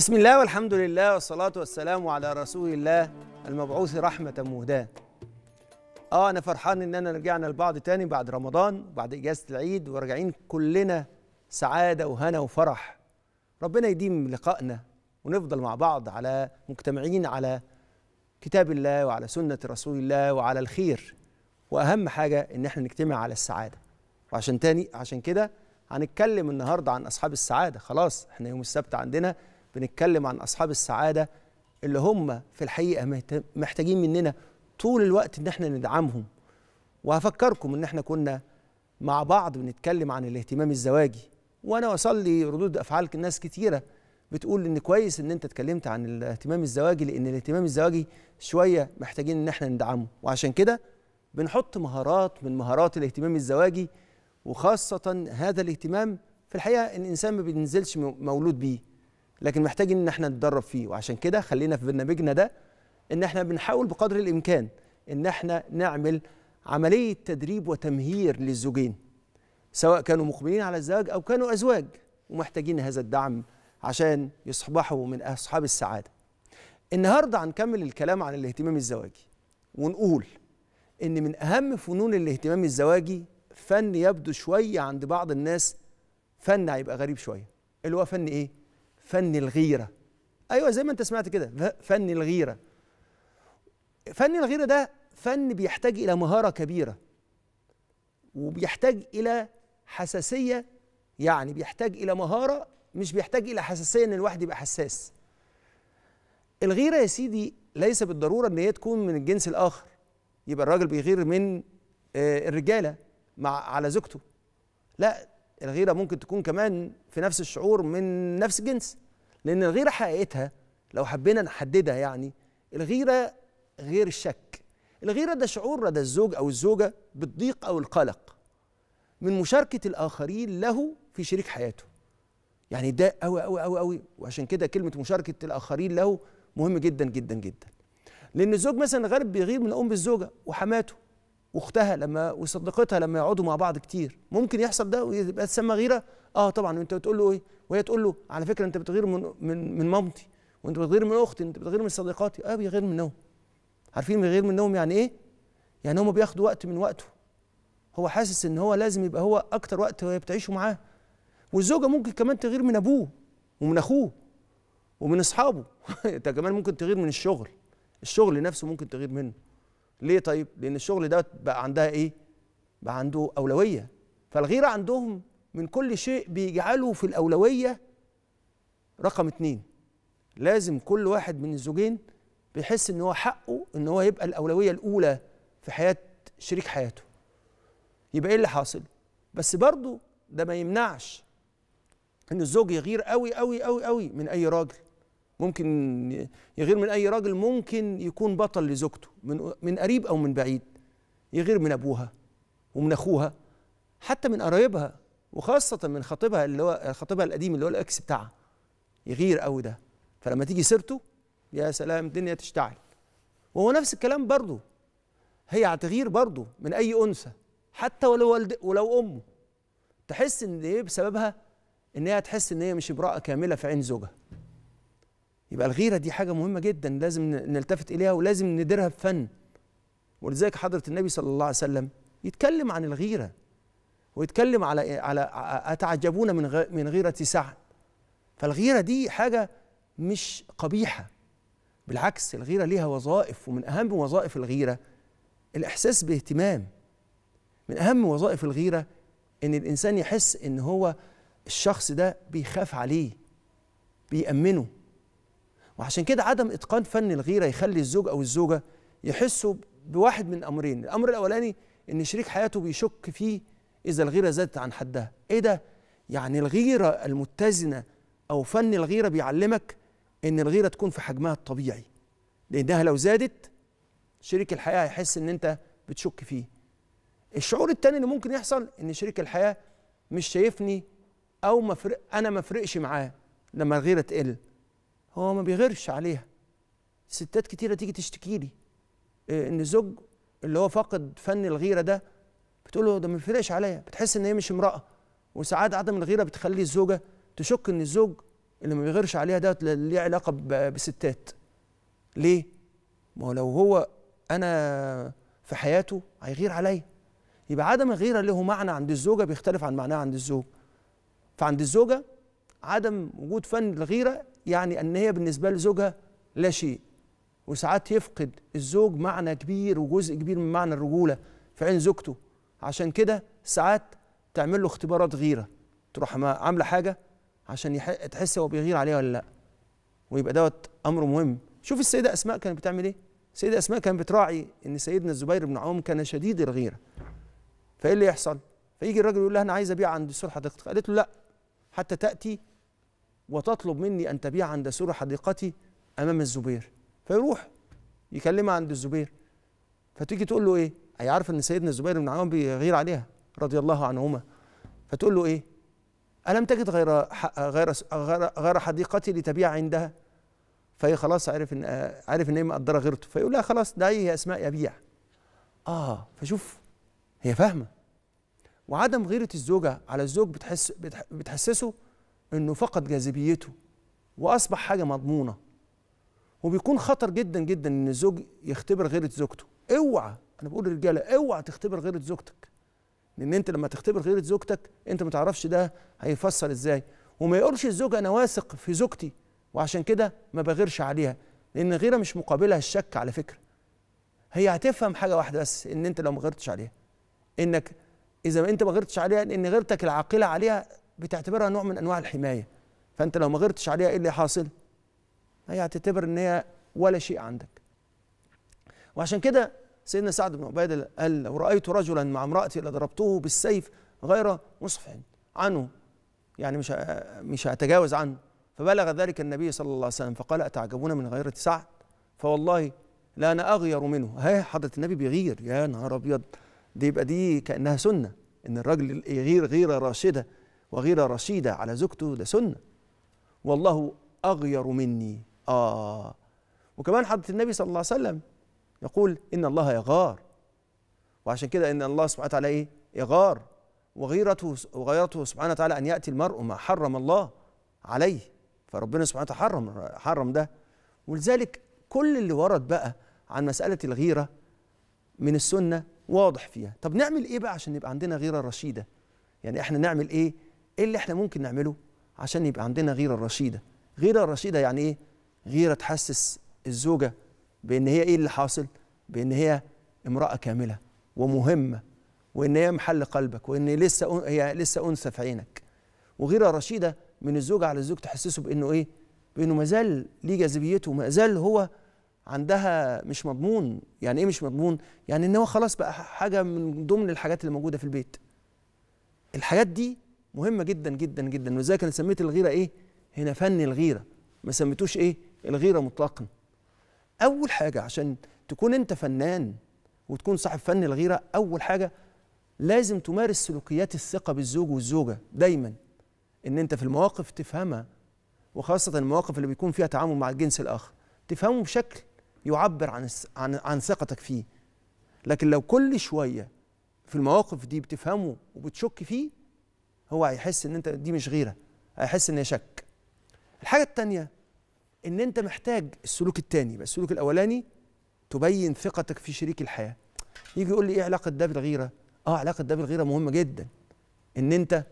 بسم الله والحمد لله والصلاة والسلام على رسول الله المبعوث رحمة مهداة اه انا فرحان اننا رجعنا لبعض تاني بعد رمضان بعد اجازة العيد وراجعين كلنا سعادة وهنا وفرح ربنا يديم لقائنا ونفضل مع بعض على مجتمعين على كتاب الله وعلى سنة رسول الله وعلى الخير واهم حاجة ان احنا نجتمع على السعادة وعشان تاني عشان كده هنتكلم النهارده عن اصحاب السعادة خلاص احنا يوم السبت عندنا بنتكلم عن اصحاب السعاده اللي هم في الحقيقه محتاجين مننا طول الوقت ان احنا ندعمهم وهفكركم ان احنا كنا مع بعض بنتكلم عن الاهتمام الزواجي وانا لي ردود افعال ناس كتيره بتقول ان كويس ان انت اتكلمت عن الاهتمام الزواجي لان الاهتمام الزواجي شويه محتاجين ان احنا ندعمه وعشان كده بنحط مهارات من مهارات الاهتمام الزواجي وخاصه هذا الاهتمام في الحقيقه الانسان ما بينزلش مولود بيه لكن محتاجين ان احنا نتدرب فيه وعشان كده خلينا في برنامجنا ده ان احنا بنحاول بقدر الامكان ان احنا نعمل عمليه تدريب وتمهير للزوجين سواء كانوا مقبلين على الزواج او كانوا ازواج ومحتاجين هذا الدعم عشان يصبحوا من اصحاب السعاده النهارده هنكمل الكلام عن الاهتمام الزواجي ونقول ان من اهم فنون الاهتمام الزواجي فن يبدو شويه عند بعض الناس فن هيبقى غريب شويه اللي هو فن ايه فن الغيره ايوه زي ما انت سمعت كده فن الغيره فن الغيره ده فن بيحتاج الى مهاره كبيره وبيحتاج الى حساسيه يعني بيحتاج الى مهاره مش بيحتاج الى حساسيه ان الواحد يبقى حساس الغيره يا سيدي ليس بالضروره ان هي تكون من الجنس الاخر يبقى الراجل بيغير من آه، الرجاله مع على زوجته لا الغيره ممكن تكون كمان في نفس الشعور من نفس الجنس لان الغيره حقيقتها لو حبينا نحددها يعني الغيره غير الشك الغيره ده شعور لدى الزوج او الزوجه بالضيق او القلق من مشاركه الاخرين له في شريك حياته يعني ده قوي قوي قوي قوي وعشان كده كلمه مشاركه الاخرين له مهم جدا جدا جدا لان الزوج مثلا غالب بيغير من ام الزوجه وحماته واختها لما وصديقتها لما يقعدوا مع بعض كتير ممكن يحصل ده ويبقى تسمى غيره اه طبعا وانت بتقول له ايه وهي تقول له على فكره انت بتغير من من, من مامتي وانت بتغير من اختي انت بتغير من صديقاتي اه بيغير منهم عارفين بيغير منهم يعني ايه يعني هم بياخدوا وقت من وقته هو حاسس ان هو لازم يبقى هو اكتر وقت هي بتعيشه معاه والزوجه ممكن كمان تغير من ابوه ومن اخوه ومن اصحابه انت كمان ممكن تغير من الشغل الشغل نفسه ممكن تغير منه ليه طيب لان الشغل ده بقى عندها ايه بقى عنده اولويه فالغيره عندهم من كل شيء بيجعله في الاولويه رقم اتنين لازم كل واحد من الزوجين بيحس ان هو حقه ان هو يبقى الاولويه الاولى في حياه شريك حياته يبقى ايه اللي حاصل بس برضه ده ما يمنعش ان الزوج يغير قوي قوي قوي قوي من اي راجل ممكن يغير من اي راجل ممكن يكون بطل لزوجته من من قريب او من بعيد يغير من ابوها ومن اخوها حتى من قرايبها وخاصه من خطيبها اللي هو خطيبها القديم اللي هو الاكس بتاعها يغير قوي ده فلما تيجي سيرته يا سلام الدنيا تشتعل وهو نفس الكلام برضه هي هتغير برضه من اي انثى حتى ولو والد ولو امه تحس ان ايه بسببها ان هي هتحس ان هي مش امراه كامله في عين زوجها يبقى الغيرة دي حاجة مهمة جدا لازم نلتفت إليها ولازم نديرها بفن ولذلك حضرة النبي صلى الله عليه وسلم يتكلم عن الغيرة ويتكلم على إيه؟ على أتعجبون من من غيرة سعد فالغيرة دي حاجة مش قبيحة بالعكس الغيرة ليها وظائف ومن أهم وظائف الغيرة الإحساس باهتمام من أهم وظائف الغيرة إن الإنسان يحس إن هو الشخص ده بيخاف عليه بيأمنه وعشان كده عدم اتقان فن الغيره يخلي الزوج او الزوجه يحسوا بواحد من امرين الامر الاولاني ان شريك حياته بيشك فيه اذا الغيره زادت عن حدها ايه ده يعني الغيره المتزنه او فن الغيره بيعلمك ان الغيره تكون في حجمها الطبيعي لانها لو زادت شريك الحياه هيحس ان انت بتشك فيه الشعور الثاني اللي ممكن يحصل ان شريك الحياه مش شايفني او مفرق انا ما فرقش معاه لما الغيره تقل هو ما بيغيرش عليها ستات كتيره تيجي تشتكي لي آه، ان زوج اللي هو فاقد فن الغيره ده بتقول له ده ما بيفرقش عليا بتحس ان هي مش امراه وساعات عدم الغيره بتخلي الزوجه تشك ان الزوج اللي ما بيغيرش عليها ده ليه علاقه بستات ليه ما هو لو هو انا في حياته هيغير عليا يبقى عدم الغيره له معنى عند الزوجه بيختلف عن معناه عند الزوج فعند الزوجه عدم وجود فن الغيره يعني أن هي بالنسبة لزوجها لا شيء وساعات يفقد الزوج معنى كبير وجزء كبير من معنى الرجولة في عين زوجته عشان كده ساعات تعمل له اختبارات غيرة تروح عاملة حاجة عشان تحس هو بيغير عليها ولا لا ويبقى دوت أمر مهم شوف السيدة أسماء كانت بتعمل إيه السيدة أسماء كانت بتراعي إن سيدنا الزبير بن عوام كان شديد الغيرة فإيه اللي يحصل فيجي الراجل يقول لها أنا عايز أبيع عند السور حديقتك قالت له لا حتى تأتي وتطلب مني أن تبيع عند سور حديقتي أمام الزبير فيروح يكلمها عند الزبير فتيجي تقول له إيه هي عارفة أن سيدنا الزبير بن عوام بيغير عليها رضي الله عنهما فتقول له إيه ألم تجد غير غير غير حديقتي لتبيع عندها فهي خلاص عرف ان عرف ان هي مقدره غيرته فيقول لها خلاص ده يا اسماء يبيع اه فشوف هي فاهمه وعدم غيره الزوجه على الزوج بتحس بتحسسه انه فقد جاذبيته واصبح حاجه مضمونه وبيكون خطر جدا جدا ان الزوج يختبر غيره زوجته اوعى انا بقول للرجاله اوعى تختبر غيره زوجتك لان انت لما تختبر غيره زوجتك انت ما تعرفش ده هيفسر ازاي وما يقولش الزوج انا واثق في زوجتي وعشان كده ما بغيرش عليها لان غيره مش مقابلها الشك على فكره هي هتفهم حاجه واحده بس ان انت لو ما غيرتش عليها انك اذا ما انت ما غيرتش عليها لان غيرتك العاقله عليها بتعتبرها نوع من انواع الحمايه فانت لو ما غرتش عليها ايه اللي حاصل هي هتعتبر ان هي ولا شيء عندك وعشان كده سيدنا سعد بن عباده قال لو رايت رجلا مع امراتي لضربته بالسيف غير مصفح عنه يعني مش مش هتجاوز عنه فبلغ ذلك النبي صلى الله عليه وسلم فقال اتعجبون من غيره سعد فوالله لا انا اغير منه ها حضره النبي بيغير يا نهار ابيض دي يبقى دي كانها سنه ان الراجل يغير غيره راشده وغيرة رشيدة على زوجته ده سنة والله أغير مني آه وكمان حضرة النبي صلى الله عليه وسلم يقول إن الله يغار وعشان كده إن الله سبحانه وتعالى إيه يغار وغيرته وغيرته سبحانه وتعالى أن يأتي المرء ما حرم الله عليه فربنا سبحانه وتعالى حرم حرم ده ولذلك كل اللي ورد بقى عن مسألة الغيرة من السنة واضح فيها طب نعمل إيه بقى عشان يبقى عندنا غيرة رشيدة يعني إحنا نعمل إيه ايه اللي احنا ممكن نعمله عشان يبقى عندنا غيره رشيده غيره رشيده يعني ايه غيره تحسس الزوجه بان هي ايه اللي حاصل بان هي امراه كامله ومهمه وان هي محل قلبك وان لسه هي لسه انثى في عينك وغيره رشيده من الزوج على الزوج تحسسه بانه ايه بانه مازال ليه جاذبيته زال هو عندها مش مضمون يعني ايه مش مضمون يعني ان هو خلاص بقى حاجه من ضمن الحاجات اللي موجوده في البيت الحاجات دي مهمه جدا جدا جدا ولذلك انا سميت الغيره ايه هنا فن الغيره ما سميتوش ايه الغيره مطلقا اول حاجه عشان تكون انت فنان وتكون صاحب فن الغيره اول حاجه لازم تمارس سلوكيات الثقه بالزوج والزوجه دايما ان انت في المواقف تفهمها وخاصه المواقف اللي بيكون فيها تعامل مع الجنس الاخر تفهمه بشكل يعبر عن عن عن ثقتك فيه لكن لو كل شويه في المواقف دي بتفهمه وبتشك فيه هو هيحس ان انت دي مش غيره هيحس ان هي شك الحاجه الثانيه ان انت محتاج السلوك الثاني يبقى السلوك الاولاني تبين ثقتك في شريك الحياه يجي يقول لي ايه علاقه ده بالغيره اه علاقه ده بالغيره مهمه جدا ان انت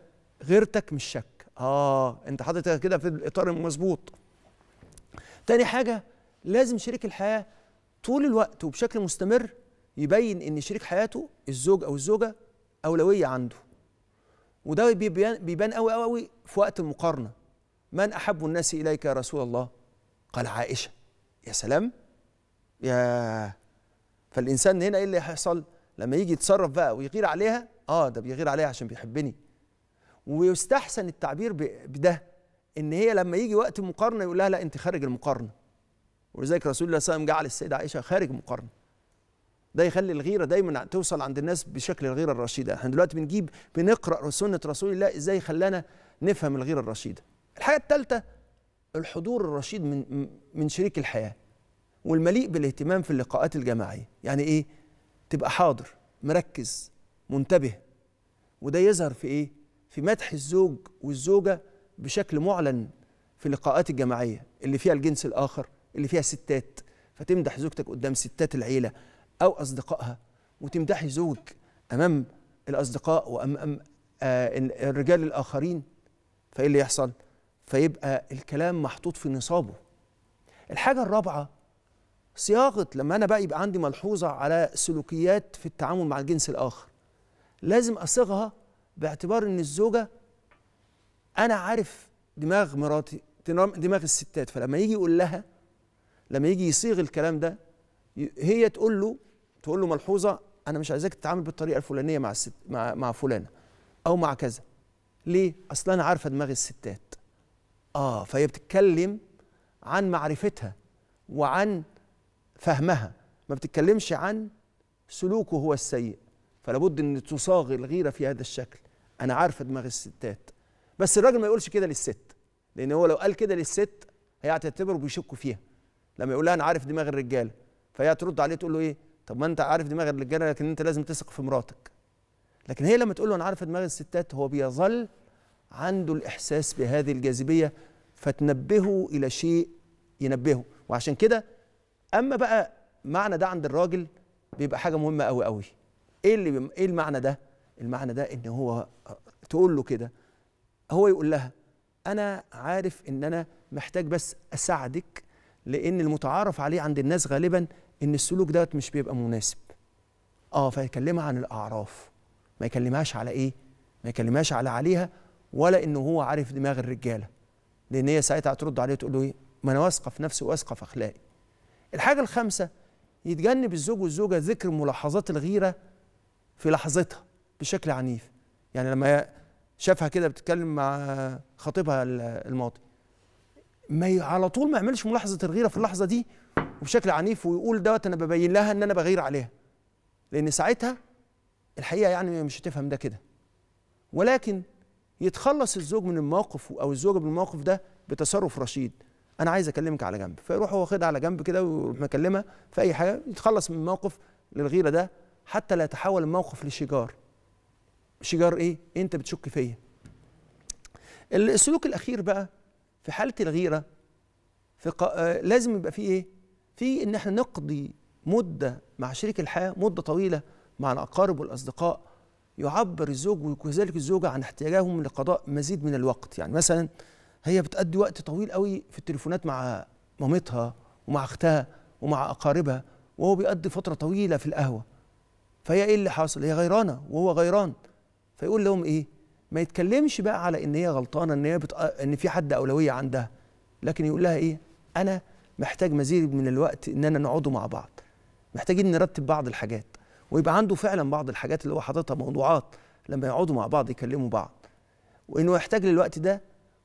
غيرتك مش شك اه انت حضرتك كده في الاطار المظبوط تاني حاجه لازم شريك الحياه طول الوقت وبشكل مستمر يبين ان شريك حياته الزوج او الزوجه اولويه عنده وده بيبان بيبان قوي قوي في وقت المقارنه من احب الناس اليك يا رسول الله قال عائشه يا سلام يا فالانسان هنا ايه اللي هيحصل لما يجي يتصرف بقى ويغير عليها اه ده بيغير عليها عشان بيحبني ويستحسن التعبير بده ان هي لما يجي وقت المقارنه يقول لها لا انت خارج المقارنه ولذلك رسول الله صلى الله عليه وسلم جعل السيده عائشه خارج مقارنه ده يخلي الغيره دايما توصل عند الناس بشكل الغيره الرشيده احنا دلوقتي بنجيب بنقرا سنه رسول الله ازاي خلانا نفهم الغيره الرشيده الحاجه الثالثه الحضور الرشيد من من شريك الحياه والمليء بالاهتمام في اللقاءات الجماعيه يعني ايه تبقى حاضر مركز منتبه وده يظهر في ايه في مدح الزوج والزوجه بشكل معلن في اللقاءات الجماعيه اللي فيها الجنس الاخر اللي فيها ستات فتمدح زوجتك قدام ستات العيله أو أصدقائها وتمدحي زوج أمام الأصدقاء وأمام آه، الرجال الآخرين فإيه اللي يحصل؟ فيبقى الكلام محطوط في نصابه الحاجة الرابعة صياغة لما أنا بقى يبقى عندي ملحوظة على سلوكيات في التعامل مع الجنس الآخر لازم أصيغها باعتبار إن الزوجة أنا عارف دماغ مراتي دماغ الستات فلما يجي يقول لها لما يجي يصيغ الكلام ده هي تقول له تقول له ملحوظه انا مش عايزاك تتعامل بالطريقه الفلانيه مع الست مع مع فلانه او مع كذا ليه اصل انا عارفه دماغ الستات اه فهي بتتكلم عن معرفتها وعن فهمها ما بتتكلمش عن سلوكه هو السيء فلابد ان تصاغ الغيره في هذا الشكل انا عارفه دماغ الستات بس الراجل ما يقولش كده للست لان هو لو قال كده للست هي هتعتبره بيشكوا فيها لما يقول لها انا عارف دماغ الرجاله فهي هترد عليه تقول له ايه طب ما انت عارف دماغ الرجاله لكن انت لازم تثق في مراتك لكن هي لما تقول له انا عارف دماغ الستات هو بيظل عنده الاحساس بهذه الجاذبيه فتنبهه الى شيء ينبهه وعشان كده اما بقى معنى ده عند الراجل بيبقى حاجه مهمه قوي قوي ايه اللي بم... ايه المعنى ده المعنى ده ان هو آه، تقول له كده هو يقول لها انا عارف ان انا محتاج بس اساعدك لان المتعارف عليه عند الناس غالبا ان السلوك دوت مش بيبقى مناسب اه فيكلمها عن الاعراف ما يكلمهاش على ايه ما يكلمهاش على عليها ولا انه هو عارف دماغ الرجاله لان هي ساعتها هترد عليه وتقول له ايه ما انا واثقه في نفسي واثقه في اخلاقي الحاجه الخامسه يتجنب الزوج والزوجه ذكر ملاحظات الغيره في لحظتها بشكل عنيف يعني لما شافها كده بتتكلم مع خطيبها الماضي ما على طول ما يعملش ملاحظه الغيره في اللحظه دي وبشكل عنيف ويقول دوت انا ببين لها ان انا بغير عليها لان ساعتها الحقيقه يعني مش هتفهم ده كده ولكن يتخلص الزوج من الموقف او الزوجه من الموقف ده بتصرف رشيد انا عايز اكلمك على جنب فيروح هو واخدها على جنب كده ويروح مكلمها في اي حاجه يتخلص من الموقف للغيره ده حتى لا يتحول الموقف لشجار شجار ايه انت بتشك فيا السلوك الاخير بقى في حاله الغيره في قا... آه، لازم يبقى فيه ايه في ان احنا نقضي مده مع شريك الحياه مده طويله مع الاقارب والاصدقاء يعبر الزوج وكذلك الزوجه عن احتياجهم لقضاء مزيد من الوقت يعني مثلا هي بتقضي وقت طويل قوي في التليفونات مع مامتها ومع اختها ومع اقاربها وهو بيقضي فتره طويله في القهوه فهي ايه اللي حاصل هي غيرانه وهو غيران فيقول لهم ايه ما يتكلمش بقى على ان هي غلطانه ان هي بتق... ان في حد اولويه عندها لكن يقول لها ايه انا محتاج مزيد من الوقت اننا نقعدوا مع بعض محتاجين نرتب بعض الحاجات ويبقى عنده فعلا بعض الحاجات اللي هو حاططها موضوعات لما يقعدوا مع بعض يكلموا بعض وانه يحتاج للوقت ده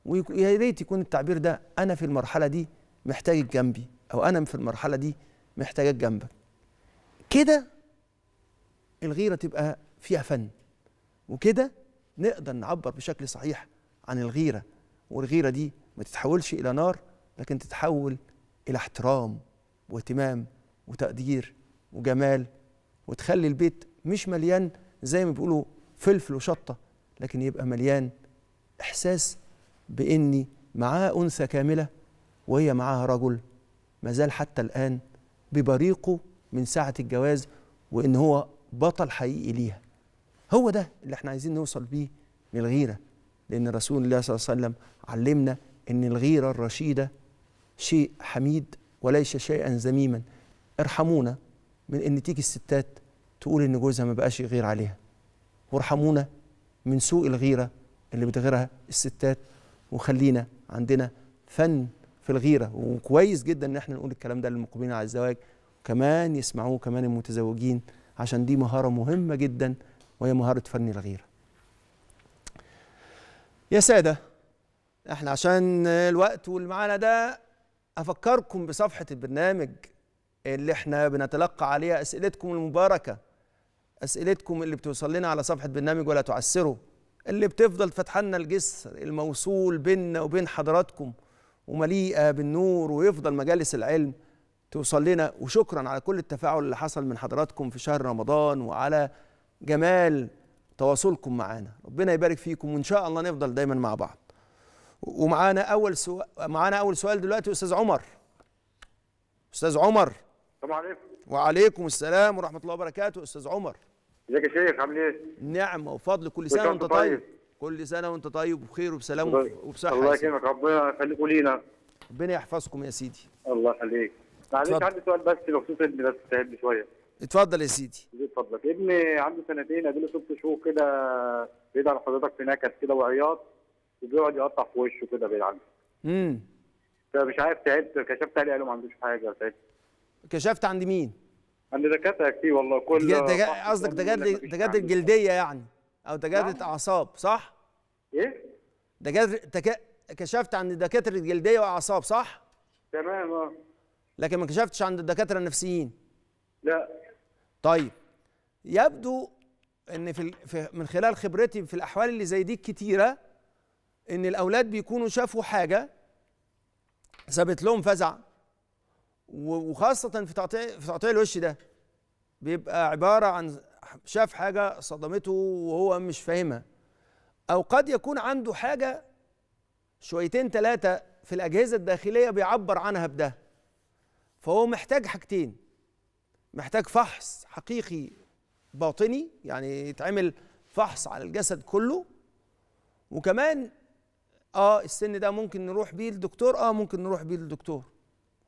ويا ريت يكون التعبير ده انا في المرحله دي محتاجك جنبي او انا في المرحله دي محتاج جنبك كده الغيره تبقى فيها فن وكده نقدر نعبر بشكل صحيح عن الغيره والغيره دي ما تتحولش الى نار لكن تتحول الى احترام واهتمام وتقدير وجمال وتخلي البيت مش مليان زي ما بيقولوا فلفل وشطه لكن يبقى مليان احساس باني معاه انثى كامله وهي معاها رجل ما زال حتى الان ببريقه من ساعه الجواز وان هو بطل حقيقي ليها هو ده اللي احنا عايزين نوصل بيه للغيره لان رسول الله صلى الله عليه وسلم علمنا ان الغيره الرشيده شيء حميد وليس شيئا ذميما ارحمونا من ان تيجي الستات تقول ان جوزها ما بقاش يغير عليها وارحمونا من سوء الغيره اللي بتغيرها الستات وخلينا عندنا فن في الغيره وكويس جدا ان احنا نقول الكلام ده للمقبلين على الزواج كمان يسمعوه كمان المتزوجين عشان دي مهاره مهمه جدا وهي مهاره فن الغيره يا ساده احنا عشان الوقت والمعانا ده أفكركم بصفحة البرنامج اللي احنا بنتلقى عليها أسئلتكم المباركة أسئلتكم اللي بتوصل لنا على صفحة برنامج ولا تعسره اللي بتفضل فتحنا الجسر الموصول بيننا وبين حضراتكم ومليئة بالنور ويفضل مجالس العلم توصل لنا وشكرا على كل التفاعل اللي حصل من حضراتكم في شهر رمضان وعلى جمال تواصلكم معانا ربنا يبارك فيكم وإن شاء الله نفضل دايما مع بعض ومعانا اول سؤال معانا اول سؤال دلوقتي استاذ عمر استاذ عمر السلام عليكم وعليكم السلام ورحمه الله وبركاته استاذ عمر ازيك يا شيخ عامل ايه نعمه وفضل كل سنه وانت طيب. طيب. كل سنه وانت طيب وبخير وبسلام وبصحه الله يكرمك ربنا يخليكم لينا ربنا يحفظكم يا سيدي الله يخليك معلش عندي سؤال بس بخصوص ابني بس تهدي شويه اتفضل يا سيدي اتفضل ابني عنده سنتين اديله ست شهور كده بيدعي حضرتك في نكد كده وعياط وبيقعد يقطع في وشه كده بيلعب امم فمش عارف تعبت كشفت عليه قالوا ما عندوش حاجه تعبت كشفت عند مين؟ عند دكاتره كتير والله كل قصدك دكاتره جلديه يعني او دكاتره نعم. اعصاب صح؟ ايه؟ دكاتره تك... كشفت عند دكاتره جلديه واعصاب صح؟ تمام اه لكن ما كشفتش عند الدكاتره النفسيين لا طيب يبدو ان في, في من خلال خبرتي في الاحوال اللي زي دي كتيره ان الاولاد بيكونوا شافوا حاجه سابت لهم فزع وخاصه في تقطيع في تقطيع الوش ده بيبقى عباره عن شاف حاجه صدمته وهو مش فاهمها او قد يكون عنده حاجه شويتين ثلاثه في الاجهزه الداخليه بيعبر عنها بده فهو محتاج حاجتين محتاج فحص حقيقي باطني يعني يتعمل فحص على الجسد كله وكمان اه السن ده ممكن نروح بيه للدكتور اه ممكن نروح بيه للدكتور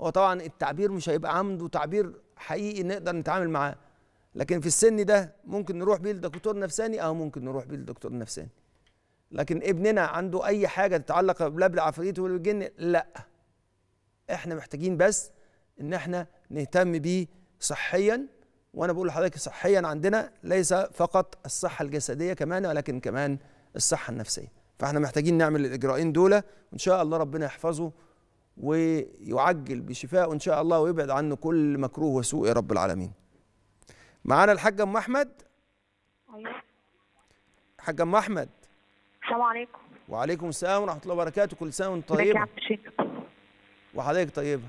هو طبعا التعبير مش هيبقى عنده تعبير حقيقي نقدر نتعامل معاه لكن في السن ده ممكن نروح بيه لدكتور نفساني اه ممكن نروح بيه لدكتور نفساني لكن ابننا عنده اي حاجه تتعلق لا بالعفاريت ولا بالجن لا احنا محتاجين بس ان احنا نهتم بيه صحيا وانا بقول لحضرتك صحيا عندنا ليس فقط الصحه الجسديه كمان ولكن كمان الصحه النفسيه فاحنا محتاجين نعمل الاجراءين دول وان شاء الله ربنا يحفظه ويعجل بشفائه ان شاء الله ويبعد عنه كل مكروه وسوء يا رب العالمين معانا الحاجة ام احمد أيوة. حاجة ام احمد السلام عليكم وعليكم السلام ورحمه الله وبركاته كل سنه وانت طيبه وحضرتك طيبه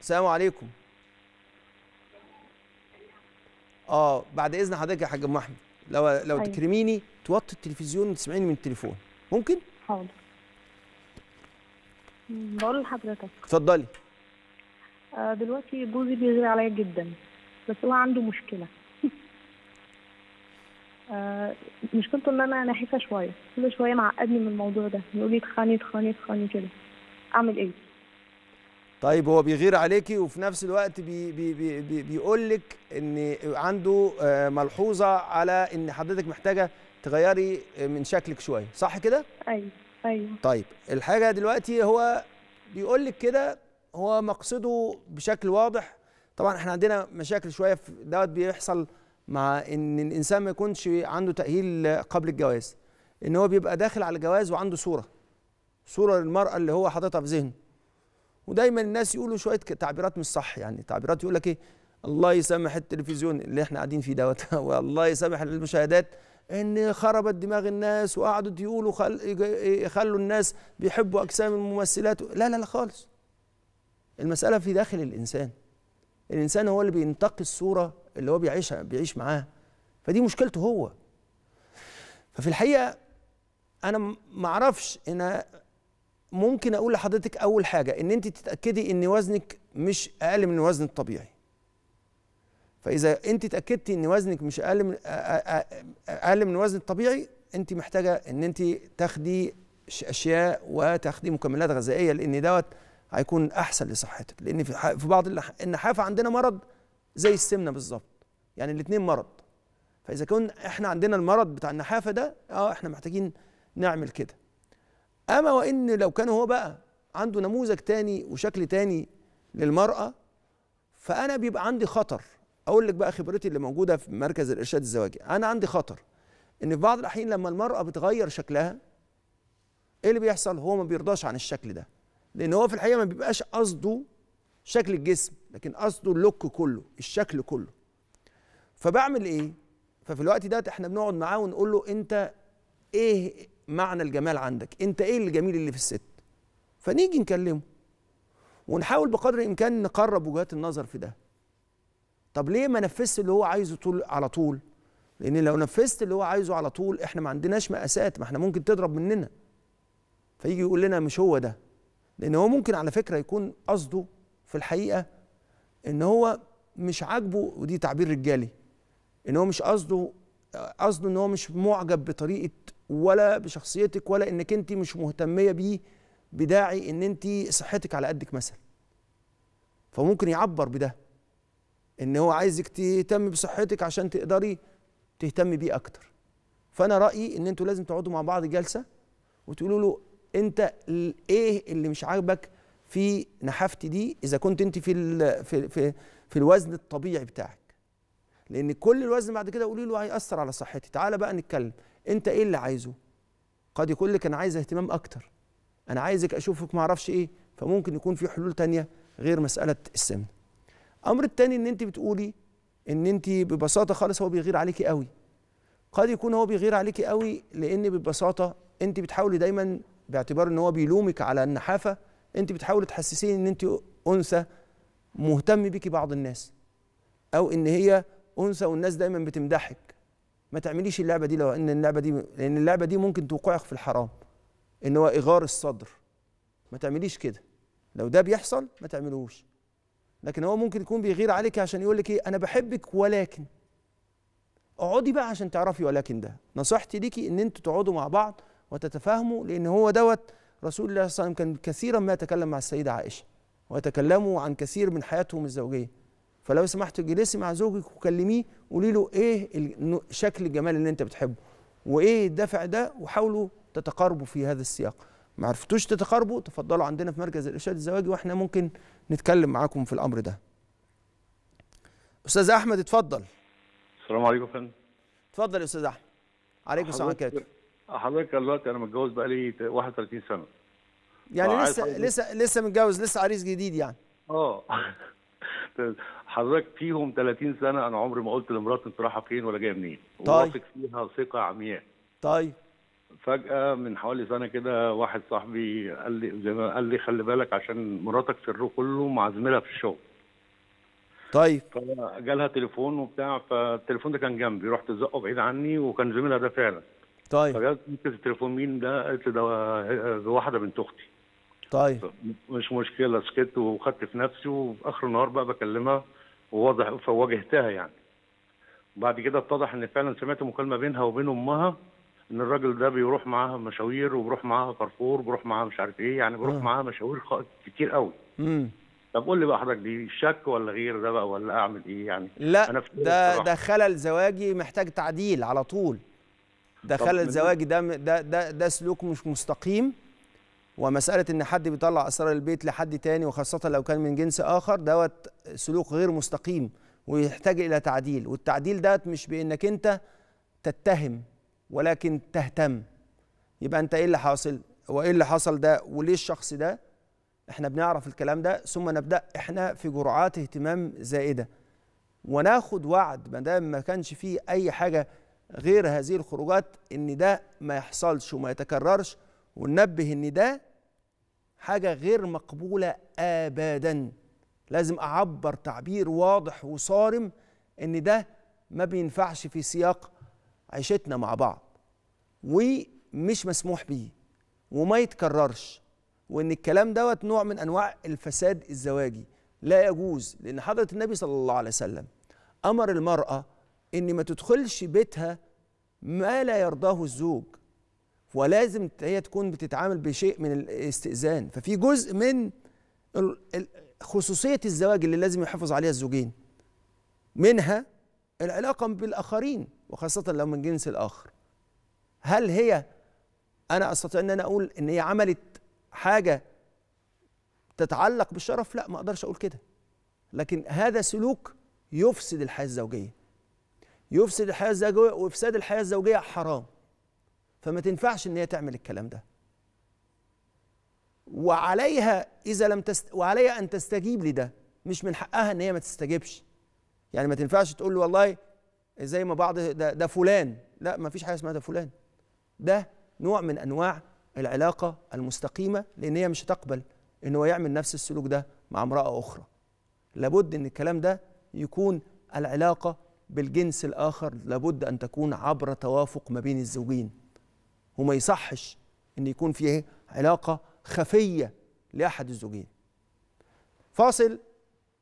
السلام عليكم اه بعد اذن حضرتك يا حاج ام احمد لو لو أيوة. تكرميني توطي التلفزيون وتسمعيني من التليفون ممكن حاضر بقول لحضرتك اتفضلي آه، دلوقتي جوزي بيغير عليا جدا بس هو عنده مشكله آه، مشكلته ان انا نحيفه شويه كل شويه معقدني من الموضوع ده يقول لي اتخاني اتخاني اتخاني كده اعمل ايه طيب هو بيغير عليكي وفي نفس الوقت بي بي بي بيقول لك ان عنده آه، ملحوظه على ان حضرتك محتاجه تغيري من شكلك شويه صح كده ايوه ايوه طيب الحاجه دلوقتي هو بيقول لك كده هو مقصده بشكل واضح طبعا احنا عندنا مشاكل شويه في دوت بيحصل مع ان الانسان ما يكونش عنده تاهيل قبل الجواز ان هو بيبقى داخل على الجواز وعنده صوره صوره للمراه اللي هو حاططها في ذهنه ودايما الناس يقولوا شويه تعبيرات مش صح يعني تعبيرات يقول لك ايه الله يسامح التلفزيون اللي احنا قاعدين فيه دوت والله يسامح المشاهدات ان خربت دماغ الناس وقعدوا يقولوا خل... يخلوا الناس بيحبوا اجسام الممثلات لا لا لا خالص المساله في داخل الانسان الانسان هو اللي بينتقي الصوره اللي هو بيعيشها بيعيش معاها فدي مشكلته هو ففي الحقيقه انا ما اعرفش ان ممكن اقول لحضرتك اول حاجه ان انت تتاكدي ان وزنك مش اقل من الوزن الطبيعي فاذا انت اتاكدتي ان وزنك مش اقل من اقل من الوزن الطبيعي انت محتاجه ان انت تاخدي اشياء وتاخدي مكملات غذائيه لان دوت هيكون احسن لصحتك لان في بعض النحافه عندنا مرض زي السمنه بالظبط يعني الاثنين مرض فاذا كان احنا عندنا المرض بتاع النحافه ده اه احنا محتاجين نعمل كده اما وان لو كان هو بقى عنده نموذج تاني وشكل تاني للمراه فانا بيبقى عندي خطر اقول لك بقى خبرتي اللي موجوده في مركز الارشاد الزواجي انا عندي خطر ان في بعض الاحيان لما المراه بتغير شكلها ايه اللي بيحصل هو ما بيرضاش عن الشكل ده لان هو في الحقيقه ما بيبقاش قصده شكل الجسم لكن قصده اللوك كله الشكل كله فبعمل ايه ففي الوقت ده احنا بنقعد معاه ونقول له انت ايه معنى الجمال عندك انت ايه الجميل اللي في الست فنيجي نكلمه ونحاول بقدر الامكان نقرب وجهات النظر في ده طب ليه ما نفذش اللي هو عايزه طول على طول لان لو نفذت اللي هو عايزه على طول احنا ما عندناش مقاسات ما احنا ممكن تضرب مننا فيجي يقول لنا مش هو ده لان هو ممكن على فكره يكون قصده في الحقيقه ان هو مش عاجبه ودي تعبير رجالي ان هو مش قصده قصده ان هو مش معجب بطريقه ولا بشخصيتك ولا انك انت مش مهتميه بيه بداعي ان انت صحتك على قدك مثلا فممكن يعبر بده ان هو عايزك تهتم بصحتك عشان تقدري تهتمي بيه اكتر فانا رايي ان انتوا لازم تقعدوا مع بعض جلسه وتقولوا له انت ايه اللي مش عاجبك في نحافتي دي اذا كنت انت في الـ في في, في الوزن الطبيعي بتاعك لان كل الوزن بعد كده قولي له هياثر على صحتي تعالى بقى نتكلم انت ايه اللي عايزه قد يكون لك انا عايز اهتمام اكتر انا عايزك اشوفك ما اعرفش ايه فممكن يكون في حلول تانية غير مساله السمنه الامر الثاني ان انت بتقولي ان انت ببساطه خالص هو بيغير عليكي قوي قد يكون هو بيغير عليكي قوي لان ببساطه انت بتحاولي دايما باعتبار ان هو بيلومك على النحافه انت بتحاولي تحسسيه ان انت انثى مهتم بيكي بعض الناس او ان هي انثى والناس دايما بتمدحك ما تعمليش اللعبه دي لو ان اللعبه دي لان اللعبه دي ممكن توقعك في الحرام ان هو اغار الصدر ما تعمليش كده لو ده بيحصل ما تعملوش لكن هو ممكن يكون بيغير عليك عشان يقول لك ايه انا بحبك ولكن اقعدي بقى عشان تعرفي ولكن ده نصيحتي ليكي ان انتوا تقعدوا مع بعض وتتفاهموا لان هو دوت رسول الله صلى الله عليه وسلم كان كثيرا ما يتكلم مع السيده عائشه ويتكلموا عن كثير من حياتهم الزوجيه فلو سمحت جلسي مع زوجك وكلميه قولي له ايه شكل الجمال اللي انت بتحبه وايه الدافع ده وحاولوا تتقاربوا في هذا السياق ما عرفتوش تتقاربوا تفضلوا عندنا في مركز الارشاد الزواجي واحنا ممكن نتكلم معاكم في الامر ده استاذ احمد اتفضل السلام عليكم يا فندم اتفضل يا استاذ احمد عليكم السلام عليكم حضرتك دلوقتي انا متجوز بقى لي 31 سنه يعني لسه لسه لسه متجوز لسه عريس جديد يعني اه حضرتك فيهم 30 سنه انا عمري ما قلت لمراتي انت رايحه فين ولا جايه منين طيب. واثق فيها ثقه عمياء طيب فجأة من حوالي سنة كده واحد صاحبي قال لي زي ما قال لي خلي بالك عشان مراتك سره كله مع زميلها في الشغل. طيب فجالها تليفون وبتاع فالتليفون ده كان جنبي رحت زقه بعيد عني وكان زميلها ده فعلا. طيب فجالت التليفون مين ده؟ قالت لي ده واحدة بنت أختي. طيب مش مشكلة سكت وخدت في نفسي وفي آخر النهار بقى بكلمها وواضح فواجهتها يعني. بعد كده اتضح إن فعلا سمعت مكالمة بينها وبين أمها ان الراجل ده بيروح معاها مشاوير وبيروح معاها كارفور وبيروح معاها مش عارف ايه يعني بيروح آه. معاها مشاوير كتير قوي امم طب قول لي بقى حضرتك دي شك ولا غير ده بقى ولا اعمل ايه يعني لا أنا ده الصراحة. ده خلل زواجي محتاج تعديل على طول ده خلل زواجي ده ده ده ده سلوك مش مستقيم ومسألة إن حد بيطلع أسرار البيت لحد تاني وخاصة لو كان من جنس آخر دوت سلوك غير مستقيم ويحتاج إلى تعديل والتعديل ده مش بإنك أنت تتهم ولكن تهتم يبقى انت ايه اللي حاصل وايه اللي حصل ده وليه الشخص ده احنا بنعرف الكلام ده ثم نبدا احنا في جرعات اهتمام زائده وناخد وعد ما دام ما كانش فيه اي حاجه غير هذه الخروجات ان ده ما يحصلش وما يتكررش وننبه ان ده حاجه غير مقبوله ابدا لازم اعبر تعبير واضح وصارم ان ده ما بينفعش في سياق عيشتنا مع بعض ومش مسموح بيه وما يتكررش وان الكلام دوت نوع من انواع الفساد الزواجي لا يجوز لان حضره النبي صلى الله عليه وسلم امر المراه ان ما تدخلش بيتها ما لا يرضاه الزوج ولازم هي تكون بتتعامل بشيء من الاستئذان ففي جزء من خصوصيه الزواج اللي لازم يحافظ عليها الزوجين منها العلاقة بالآخرين وخاصة لو من جنس الآخر هل هي أنا أستطيع أن أنا أقول إن هي عملت حاجة تتعلق بالشرف لا ما أقدرش أقول كده لكن هذا سلوك يفسد الحياة الزوجية يفسد الحياة الزوجية وإفساد الحياة الزوجية حرام فما تنفعش إن هي تعمل الكلام ده وعليها إذا لم تست... وعليها أن تستجيب لده مش من حقها إن هي ما تستجيبش يعني ما تنفعش تقول له والله زي ما بعض ده, ده فلان لا ما فيش حاجه اسمها ده فلان ده نوع من انواع العلاقه المستقيمه لان هي مش هتقبل ان هو يعمل نفس السلوك ده مع امراه اخرى لابد ان الكلام ده يكون العلاقه بالجنس الاخر لابد ان تكون عبر توافق ما بين الزوجين وما يصحش ان يكون فيه علاقه خفيه لاحد الزوجين فاصل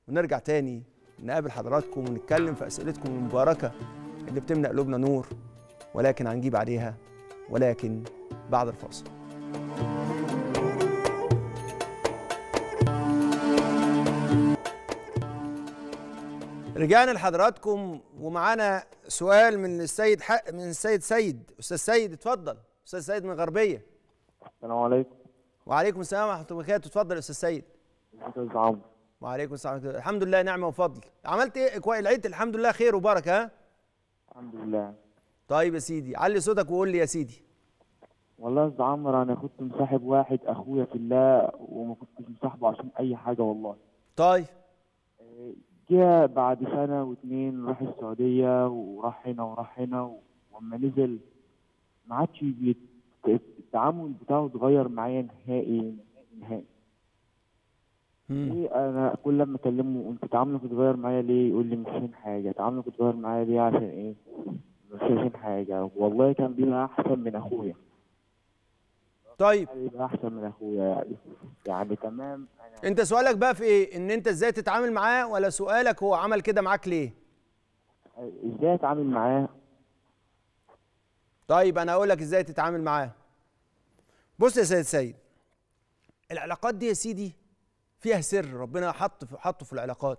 ونرجع تاني نقابل حضراتكم ونتكلم في اسئلتكم المباركه اللي بتملأ قلوبنا نور ولكن هنجيب عليها ولكن بعد الفاصل رجعنا لحضراتكم ومعانا سؤال من السيد حق من السيد سيد استاذ سيد اتفضل استاذ سيد من الغربيه. السلام عليكم وعليكم السلام ورحمه الله وبركاته اتفضل يا استاذ سيد استاذ عمرو وعليكم السلام ورحمه الله الحمد لله نعمه وفضل عملت ايه كويس العيد الحمد لله خير وبركه ها الحمد لله طيب يا سيدي علي صوتك وقول لي يا سيدي والله يا استاذ عمرو انا كنت مصاحب واحد اخويا في الله وما كنتش مصاحبه عشان اي حاجه والله طيب جه بعد سنه واتنين راح السعوديه وراح هنا وراح هنا واما نزل ما عادش التعامل بتاعه اتغير معايا نهائي نهائي وانا إيه، كل لما اكلمه انت تعاملك اتغير معايا ليه يقول لي مش فاهم حاجه تعاملك اتغير معايا ليه عشان ايه مش فاهم حاجه والله كان بيبقى احسن من اخويا طيب بيبقى احسن من اخويا يعني يعني تمام أنا انت سؤالك بقى في ايه ان انت ازاي تتعامل معاه ولا سؤالك هو عمل كده معاك ليه ازاي اتعامل معاه طيب انا اقول لك ازاي تتعامل معاه بص يا سيد سيد العلاقات دي يا سيدي فيها سر ربنا حط في حطه في العلاقات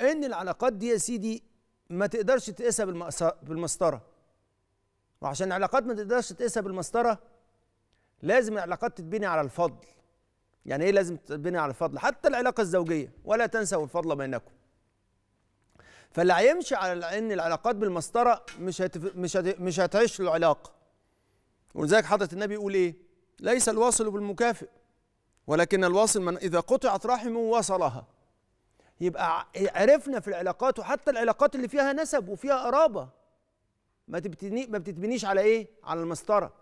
ان العلاقات دي يا سيدي ما تقدرش تقيسها بالمسطره وعشان العلاقات ما تقدرش تقيسها بالمسطره لازم العلاقات تتبني على الفضل يعني ايه لازم تتبني على الفضل حتى العلاقه الزوجيه ولا تنسوا الفضل بينكم فاللي هيمشي على ان العلاقات بالمسطره مش هتف... مش هت... مش هتعيش العلاقه ولذلك حضره النبي يقول ايه ليس الواصل بالمكافئ ولكن الواصل من إذا قطعت رحمه وصلها يبقى عرفنا في العلاقات وحتى العلاقات اللي فيها نسب وفيها قرابة ما تبتني ما بتتبنيش على إيه؟ على المسطرة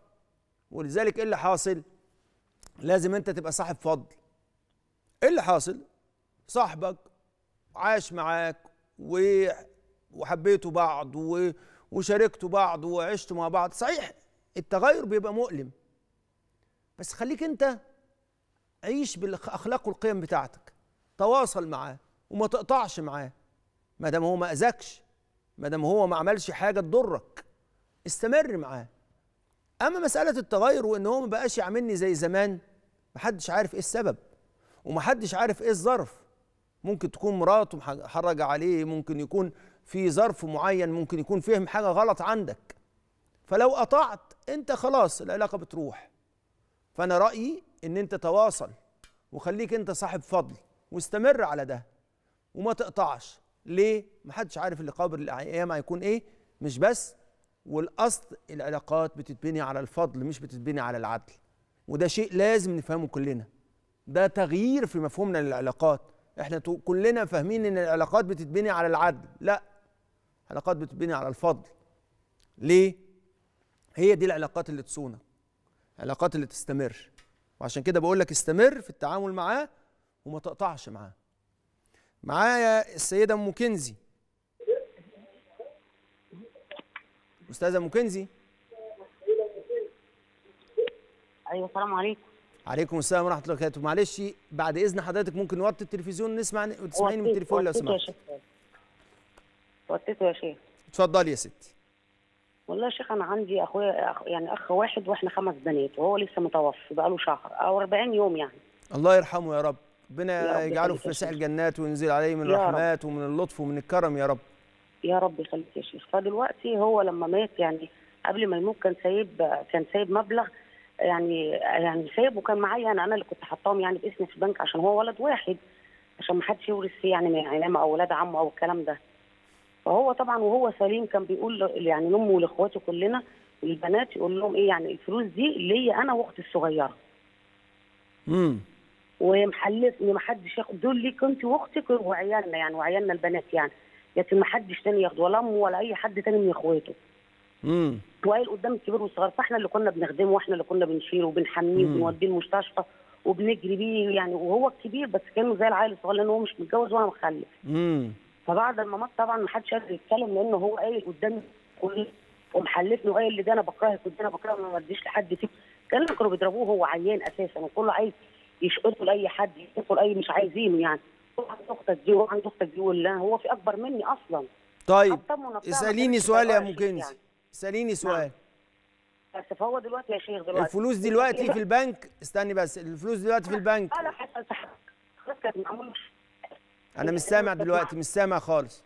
ولذلك إيه اللي حاصل؟ لازم أنت تبقى صاحب فضل إيه اللي حاصل؟ صاحبك عاش معاك وحبيتوا بعض وشاركتوا بعض وعشتوا مع بعض صحيح التغير بيبقى مؤلم بس خليك انت عيش بالاخلاق والقيم بتاعتك تواصل معاه وما تقطعش معاه ما دام هو ما اذاكش ما دام هو ما عملش حاجه تضرك استمر معاه اما مساله التغير وان هو ما بقاش يعاملني زي زمان محدش عارف ايه السبب ومحدش عارف ايه الظرف ممكن تكون مراته حرج عليه ممكن يكون في ظرف معين ممكن يكون فهم حاجه غلط عندك فلو قطعت انت خلاص العلاقه بتروح فانا رايي ان انت تواصل وخليك انت صاحب فضل واستمر على ده وما تقطعش ليه محدش عارف اللي قابل الايام هيكون ايه مش بس والاصل العلاقات بتتبني على الفضل مش بتتبني على العدل وده شيء لازم نفهمه كلنا ده تغيير في مفهومنا للعلاقات احنا كلنا فاهمين ان العلاقات بتتبني على العدل لا علاقات بتتبني على الفضل ليه هي دي العلاقات اللي تصونك علاقات اللي تستمر وعشان كده بقول لك استمر في التعامل معاه وما تقطعش معاه معايا السيدة أم كنزي أستاذة أم كنزي أيوة السلام عليكم عليكم السلام ورحمة الله وبركاته معلش بعد إذن حضرتك ممكن نوطي التلفزيون نسمع وتسمعيني من التليفون لو سمحت وطيته يا شيخ اتفضلي يا ستي والله يا شيخ انا عندي اخويا أخ يعني اخ واحد واحنا خمس بنات وهو لسه متوفي بقاله شهر او 40 يوم يعني الله يرحمه يا رب ربنا يجعله في فسيح الجنات وينزل عليه من الرحمات ومن اللطف ومن الكرم يا رب يا رب يخليك يا شيخ فدلوقتي هو لما مات يعني قبل ما يموت كان سايب كان سايب مبلغ يعني يعني سايبه كان معايا انا يعني، انا اللي كنت حطاهم يعني باسمي في البنك عشان هو ولد واحد عشان ما حدش يورث يعني من عمامه او ولاد عمه او الكلام ده فهو طبعا وهو سليم كان بيقول يعني لامه ولاخواته كلنا البنات يقول لهم ايه يعني الفلوس دي ليا انا واختي الصغيره. امم ومحلفني ما حدش ياخد دول ليك انت واختك وعيالنا يعني وعيالنا البنات يعني لكن ما حدش تاني ياخده ولا امه ولا اي حد تاني من اخواته. امم وقايل قدام الكبير والصغير فاحنا اللي كنا بنخدمه واحنا اللي كنا بنشيله وبنحميه وبنوديه المستشفى وبنجري بيه يعني وهو الكبير بس كانه زي العيل الصغير لان هو مش متجوز وانا مخلف. امم فبعد ما مات طبعا ما حدش قادر يتكلم لان هو قايل قدامي كل ومحلفني وقايل اللي ده انا بكرهك وده انا بكرهك ما بديش لحد فيه كان كانوا بيضربوه هو عيان اساسا وكله عايز يشقطوا لاي حد يشقطوا لاي مش عايزينه يعني هو عند اختك دي روح عنده اختك دي ولا هو في اكبر مني اصلا طيب اساليني سؤال يا ام كنزي يعني. اساليني نعم. سؤال بس فهو دلوقتي يا شيخ دلوقتي الفلوس دلوقتي في البنك استني بس الفلوس دلوقتي في البنك انا حاسس خلاص كانت معمول انا مش سامع دلوقتي مش سامع خالص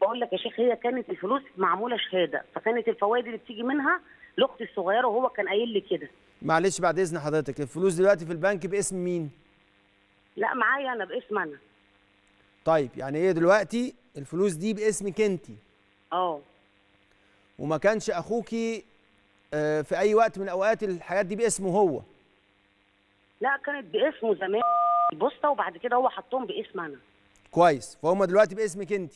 بقول لك يا شيخ هي كانت الفلوس معموله شهاده فكانت الفوائد اللي بتيجي منها لاختي الصغيره وهو كان قايل لي كده معلش بعد اذن حضرتك الفلوس دلوقتي في البنك باسم مين لا معايا انا باسم انا طيب يعني ايه دلوقتي الفلوس دي باسمك انت اه وما كانش اخوكي آه، في اي وقت من اوقات الحاجات دي باسمه هو لا كانت باسمه زمان البوسطه وبعد كده هو حطهم باسم انا كويس فهم دلوقتي باسمك انت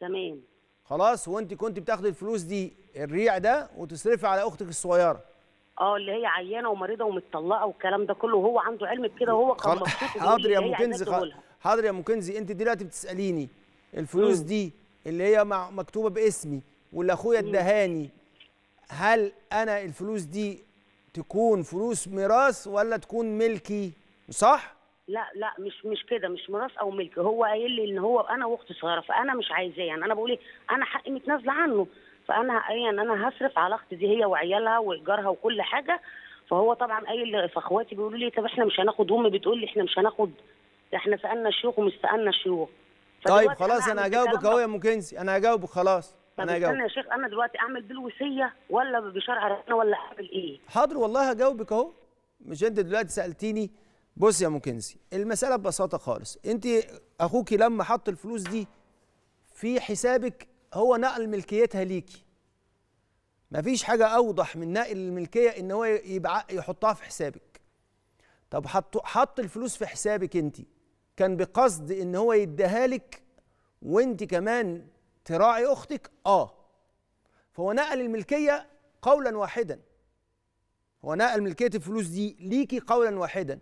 تمام خلاص وانت كنت بتاخدي الفلوس دي الريع ده وتصرفي على اختك الصغيره اه اللي هي عيانه ومريضه ومتطلقه والكلام ده كله وهو عنده علم بكده وهو كان حاضر يا مكنزي حاضر يا مكنزي انت دلوقتي بتساليني الفلوس مم. دي اللي هي مكتوبه باسمي واللي اخويا ادهاني هل انا الفلوس دي تكون فلوس ميراث ولا تكون ملكي صح لا لا مش مش كده مش ميراث او ملك هو قايل لي ان هو انا واختي صغيره فانا مش عايزاه يعني انا بقول ايه انا حقي متنازله عنه فانا يعني انا هصرف على اختي دي هي وعيالها وايجارها وكل حاجه فهو طبعا قايل فاخواتي بيقولوا لي طب احنا مش هناخد امي بتقول لي احنا مش هناخد احنا سالنا الشيوخ ومش سالنا الشيوخ طيب خلاص انا هجاوبك اهو يا ام كنزي انا هجاوبك خلاص انا هجاوبك يا شيخ انا دلوقتي اعمل بالوصيه ولا بشرع ربنا ولا اعمل ايه حاضر والله هجاوبك اهو مش انت دلوقتي سالتيني بص يا مكنسي المساله ببساطه خالص انت اخوكي لما حط الفلوس دي في حسابك هو نقل ملكيتها ليكي مفيش حاجه اوضح من نقل الملكيه ان هو يبقى يحطها في حسابك طب حط حط الفلوس في حسابك انت كان بقصد ان هو يديها لك وانت كمان تراعي اختك اه فهو نقل الملكيه قولا واحدا هو نقل ملكيه الفلوس دي ليكي قولا واحدا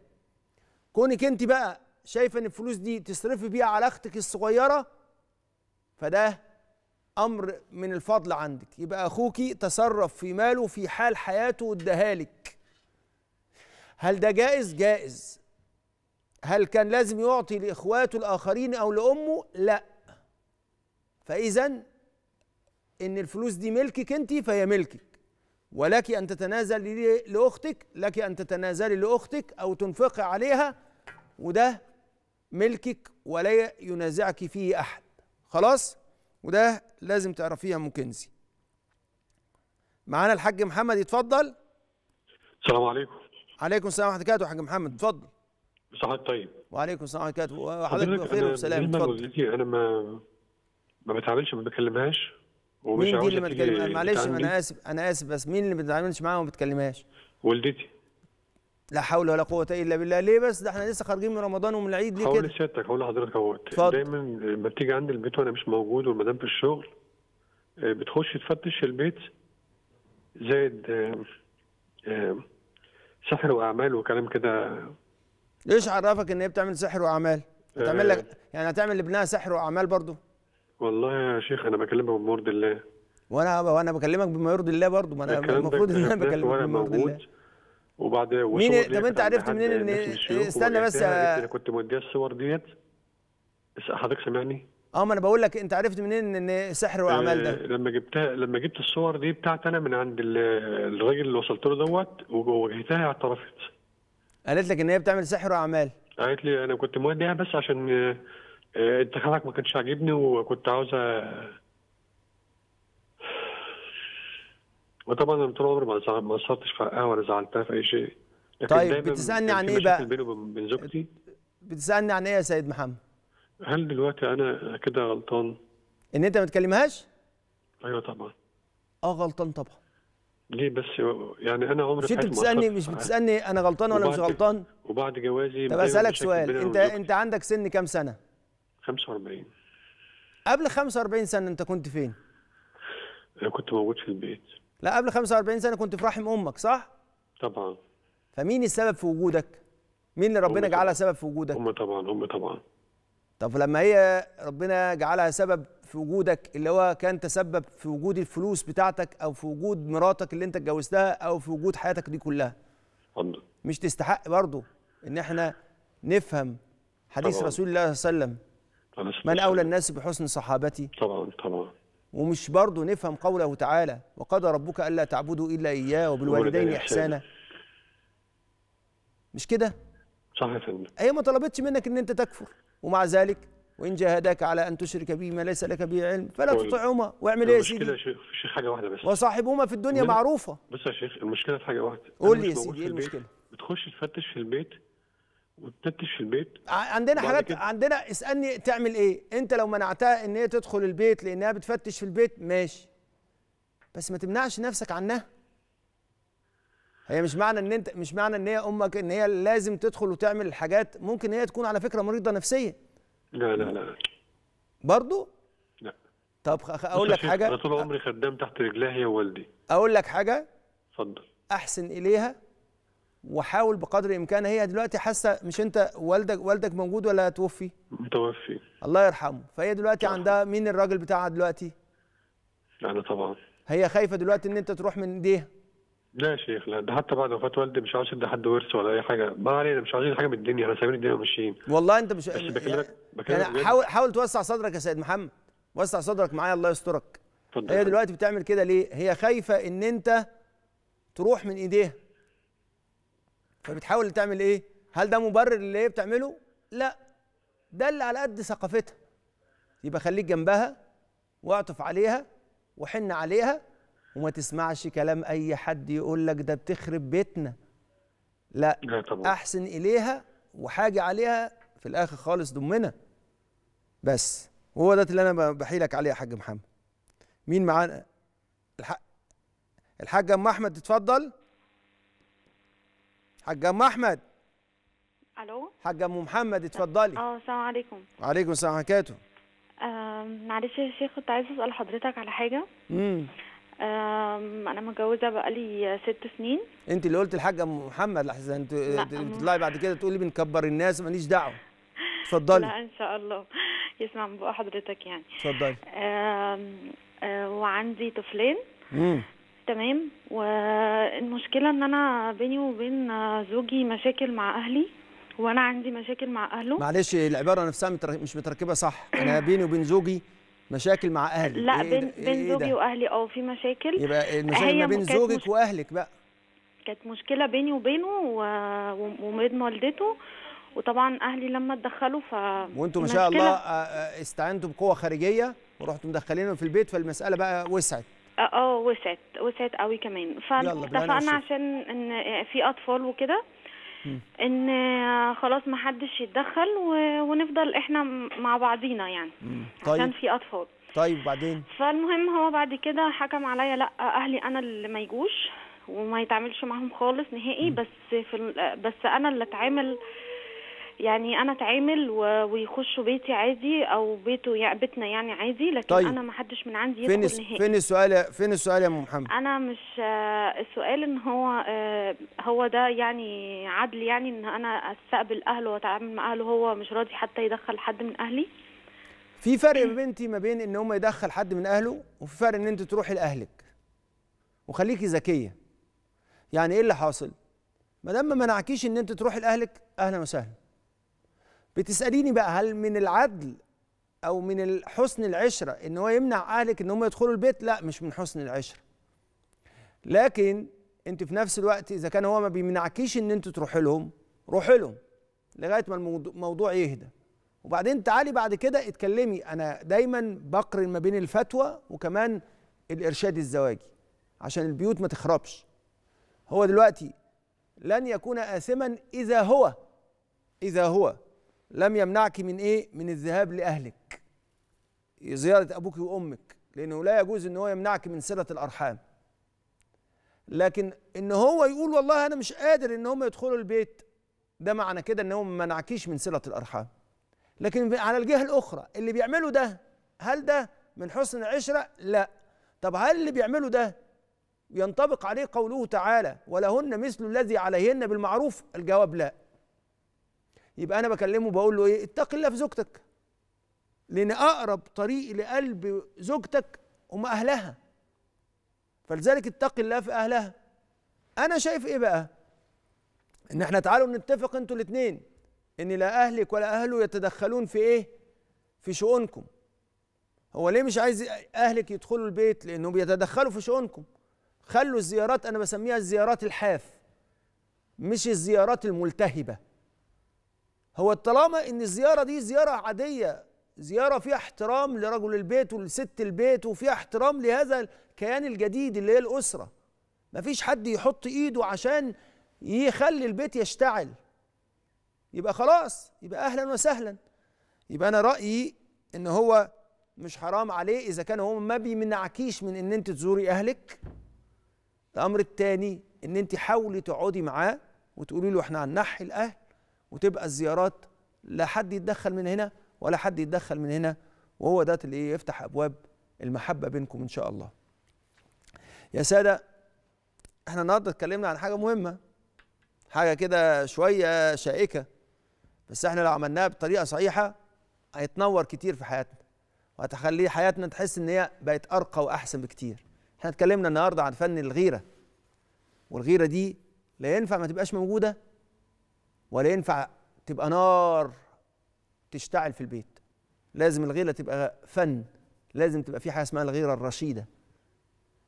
كونك انت بقى شايفه ان الفلوس دي تصرفي بيها على اختك الصغيره فده امر من الفضل عندك يبقى اخوك تصرف في ماله في حال حياته واداها لك هل ده جائز جائز هل كان لازم يعطي لاخواته الاخرين او لامه لا فاذا ان الفلوس دي ملكك انت فهي ملكك ولك أن تتنازل لأختك لك أن تتنازلي لأختك أو تنفقي عليها وده ملكك ولا ينازعك فيه أحد خلاص وده لازم تعرفيها أم كنزي معانا الحاج محمد يتفضل السلام عليكم عليكم السلام ورحمة الله وبركاته حاج محمد اتفضل صحيح طيب وعليكم السلام ورحمة الله وبركاته وحضرتك بخير وسلام اتفضل انا ما ما بتعاملش ما بكلمهاش مين دي اللي ما تكلم معلش انا اسف انا اسف بس مين اللي ما بتتعاملش معاها وما بتكلمهاش والدتي لا حول ولا قوه الا بالله ليه بس ده احنا لسه خارجين من رمضان ومن العيد ليه كده هقول لسيادتك هقول لحضرتك اهوت دايما لما بتيجي عندي البيت وانا مش موجود والمدام في الشغل آه، بتخش تفتش البيت زائد آه، آه، سحر واعمال وكلام كده ايش عرفك ان هي بتعمل سحر واعمال؟ هتعمل لك يعني هتعمل لابنها سحر واعمال برضه؟ والله يا شيخ انا بكلمك بما يرضي الله وانا وانا بكلمك بما يرضي الله برضه ما انا المفروض ان انا بكلمك بما يرضي الله وبعد مين إيه؟ طب انت عرفت منين يعني ان استنى بس انا كنت موديها الصور ديت حضرتك سامعني؟ اه ما انا بقول لك انت عرفت منين ان سحر واعمال ده؟ آه، لما جبتها لما جبت الصور دي بتاعت انا من عند الراجل اللي وصلت له دوت وواجهتها اعترفت قالت لك ان هي بتعمل سحر واعمال قالت لي انا كنت موديها بس عشان انت خلاك ما كانش عاجبني وكنت عاوز وطبعا انا طول عمري ما ما قصرتش في حقها ولا زعلتها في اي شيء طيب بتسالني عن ايه بقى؟ بيني وبين زوجتي بتسالني عن ايه يا سيد محمد؟ هل دلوقتي انا كده غلطان؟ ان انت ما تكلمهاش؟ ايوه طبعا اه غلطان طبعا ليه بس يعني انا عمري مش انت بتسالني مش بتسالني انا غلطان ولا مش غلطان؟ وبعد جوازي طب اسالك سؤال انت انت عندك سن كام سنه؟ 45 قبل 45 سنه انت كنت فين؟ انا كنت موجود في البيت لا قبل 45 سنه كنت في رحم امك صح؟ طبعا فمين السبب في وجودك؟ مين اللي ربنا جعلها سبب في وجودك؟ أمي طبعا أمي طبعا طب لما هي ربنا جعلها سبب في وجودك اللي هو كان تسبب في وجود الفلوس بتاعتك او في وجود مراتك اللي انت اتجوزتها او في وجود حياتك دي كلها مش تستحق برضه ان احنا نفهم حديث طبعا. رسول الله صلى الله عليه وسلم من أولى الناس بحسن صحابتي طبعا طبعا ومش برضه نفهم قوله تعالى وقضى ربك ألا تعبدوا إلا إياه وبالوالدين إحسانا مش كده صح يا هي ما طلبتش منك ان انت تكفر ومع ذلك وان جاهداك على ان تشرك به ما ليس لك به علم فلا طيب. تطعهما واعمل ايه يا سيدي المشكله يا شيخ حاجه واحده بس وصاحبهما في الدنيا معروفه بس يا شيخ المشكله في حاجه واحده قول لي يا سيدي ايه المشكله بتخش تفتش في البيت وتفتش في البيت عندنا حاجات كده. عندنا اسالني تعمل ايه انت لو منعتها ان هي تدخل البيت لانها بتفتش في البيت ماشي بس ما تمنعش نفسك عنها هي مش معنى ان انت مش معنى ان هي امك ان هي لازم تدخل وتعمل الحاجات ممكن هي تكون على فكره مريضه نفسيه لا لا لا برضو لا طب اقول لك حاجه انا طول عمري خدام تحت رجلها هي ووالدي اقول لك حاجه اتفضل احسن اليها وحاول بقدر الامكان هي دلوقتي حاسه مش انت والدك والدك موجود ولا توفي متوفي الله يرحمه فهي دلوقتي طبعا. عندها مين الراجل بتاعها دلوقتي انا طبعا هي خايفه دلوقتي ان انت تروح من ايديها لا يا شيخ لا ده حتى بعد وفاه والدي مش عاوز ادي حد ورث ولا اي حاجه ما علينا مش عاوزين حاجه من الدنيا احنا سايبين الدنيا وماشيين والله انت مش بس بكلمك يعني بكلمك يعني حاول حاول توسع صدرك يا سيد محمد وسع صدرك معايا الله يسترك اتفضل هي دلوقتي بتعمل كده ليه هي خايفه ان انت تروح من ايديها فبتحاول تعمل ايه هل ده مبرر اللي هي بتعمله لا ده اللي على قد ثقافتها يبقى خليك جنبها واعطف عليها وحن عليها وما تسمعش كلام اي حد يقول لك ده بتخرب بيتنا لا, احسن اليها وحاجه عليها في الاخر خالص ضمنا بس وهو ده اللي انا بحيلك عليه يا حاج محمد مين معانا الح... الحاج ام احمد تتفضل حاجه ام احمد الو حاجه ام محمد اتفضلي اه السلام عليكم وعليكم السلام وبركاته آه معلش يا شيخ كنت عايزه اسال حضرتك على حاجه امم انا متجوزه بقالي ست سنين انت اللي قلت الحاجه ام محمد لحظه انت بتطلعي بعد كده تقولي بنكبر الناس ماليش دعوه اتفضلي لا ان شاء الله يسمع من بقى حضرتك يعني اتفضلي أه، وعندي طفلين امم تمام والمشكله ان انا بيني وبين زوجي مشاكل مع اهلي وانا عندي مشاكل مع اهله معلش العباره نفسها مش متركبه صح انا بيني وبين زوجي مشاكل مع اهلي لا إيه بين إيه بين زوجي واهلي اه في مشاكل يبقى المشاكل ما بين زوجك مش... واهلك بقى كانت مشكله بيني وبينه وبين والدته وطبعا اهلي لما اتدخلوا ف وانتم ما شاء الله آه، آه، استعنتوا بقوه خارجيه ورحتوا مدخلينهم في البيت فالمساله بقى وسعت آه،, اه وسعت وسعت قوي كمان فاتفقنا عشان ان آه، في اطفال وكده ان آه، خلاص ما حدش يتدخل ونفضل احنا مع بعضينا يعني طيب. عشان في اطفال طيب وبعدين فالمهم هو بعد كده حكم عليا لا اهلي انا اللي ما يجوش وما يتعاملش معاهم خالص نهائي بس في بس انا اللي اتعامل يعني انا اتعامل ويخشوا بيتي عادي او بيته يعني بيتنا يعني عادي لكن طيب. انا ما حدش من عندي يدخل فين نهائي فين السؤال فين السؤال يا ام محمد انا مش آه، السؤال ان هو آه، هو ده يعني عدل يعني ان انا استقبل اهله واتعامل مع اهله هو مش راضي حتى يدخل حد من اهلي في فرق يا بنتي ما بين ان هم يدخل حد من اهله وفي فرق ان انت تروحي لاهلك وخليكي ذكيه يعني ايه اللي حاصل ما دام ما منعكيش ان انت تروحي لاهلك اهلا وسهلا بتساليني بقى هل من العدل او من حسن العشره ان هو يمنع اهلك ان هم يدخلوا البيت لا مش من حسن العشره لكن انت في نفس الوقت اذا كان هو ما بيمنعكيش ان انت تروحي لهم روحي لهم لغايه ما الموضوع يهدى وبعدين تعالي بعد كده اتكلمي انا دايما بقرن ما بين الفتوى وكمان الارشاد الزواجي عشان البيوت ما تخربش هو دلوقتي لن يكون آثما إذا هو إذا هو لم يمنعك من ايه من الذهاب لاهلك زياره ابوك وامك لانه لا يجوز ان هو يمنعك من صله الارحام لكن ان هو يقول والله انا مش قادر ان هم يدخلوا البيت ده معنى كده ان هو ما منعكيش من صله الارحام لكن على الجهه الاخرى اللي بيعمله ده هل ده من حسن العشره لا طب هل اللي بيعمله ده ينطبق عليه قوله تعالى ولهن مثل الذي عليهن بالمعروف الجواب لا يبقى انا بكلمه بقول له ايه اتق الله في زوجتك لان اقرب طريق لقلب زوجتك هم اهلها فلذلك اتق الله في اهلها انا شايف ايه بقى ان احنا تعالوا نتفق انتوا الاثنين ان لا اهلك ولا اهله يتدخلون في ايه في شؤونكم هو ليه مش عايز اهلك يدخلوا البيت لانه بيتدخلوا في شؤونكم خلوا الزيارات انا بسميها الزيارات الحاف مش الزيارات الملتهبه هو طالما ان الزياره دي زياره عاديه زياره فيها احترام لرجل البيت ولست البيت وفيها احترام لهذا الكيان الجديد اللي هي الاسره مفيش حد يحط ايده عشان يخلي البيت يشتعل يبقى خلاص يبقى اهلا وسهلا يبقى انا رايي ان هو مش حرام عليه اذا كان هو ما بيمنعكيش من ان انت تزوري اهلك الامر الثاني ان انت حاولي تقعدي معاه وتقولي له احنا هننحي الاهل وتبقى الزيارات لا حد يتدخل من هنا ولا حد يتدخل من هنا وهو ده اللي إيه، يفتح ابواب المحبه بينكم ان شاء الله يا ساده احنا النهارده اتكلمنا عن حاجه مهمه حاجه كده شويه شائكه بس احنا لو عملناها بطريقه صحيحه هيتنور كتير في حياتنا وهتخلي حياتنا تحس ان هي بقت ارقى واحسن بكتير احنا اتكلمنا النهارده عن فن الغيره والغيره دي لا ينفع ما تبقاش موجوده ولا ينفع تبقى نار تشتعل في البيت لازم الغيرة تبقى فن لازم تبقى في حاجة اسمها الغيرة الرشيدة